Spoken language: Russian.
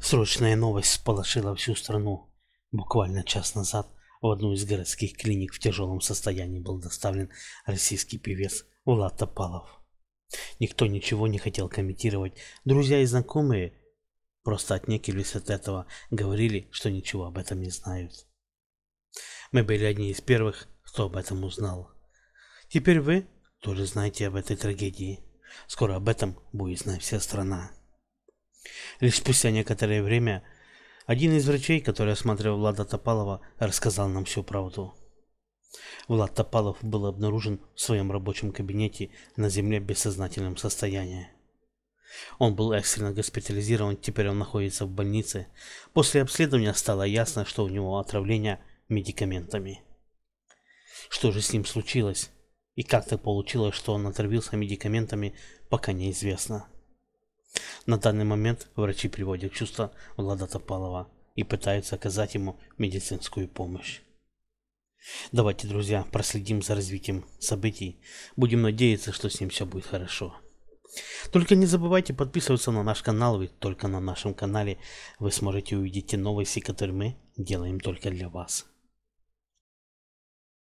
Срочная новость сполошила всю страну. Буквально час назад в одну из городских клиник в тяжелом состоянии был доставлен российский певец Влад Топалов. Никто ничего не хотел комментировать. Друзья и знакомые просто отнекились от этого, говорили, что ничего об этом не знают. Мы были одни из первых, кто об этом узнал. Теперь вы тоже знаете об этой трагедии. Скоро об этом будет знать вся страна. Лишь спустя некоторое время один из врачей, который осматривал Влада Топалова, рассказал нам всю правду. Влад Топалов был обнаружен в своем рабочем кабинете на земле в бессознательном состоянии. Он был экстренно госпитализирован, теперь он находится в больнице. После обследования стало ясно, что у него отравление медикаментами. Что же с ним случилось? И как так получилось, что он отравился медикаментами, пока неизвестно. На данный момент врачи приводят чувство Влада Топалова и пытаются оказать ему медицинскую помощь. Давайте, друзья, проследим за развитием событий. Будем надеяться, что с ним все будет хорошо. Только не забывайте подписываться на наш канал, ведь только на нашем канале вы сможете увидеть те новости, которые мы делаем только для вас.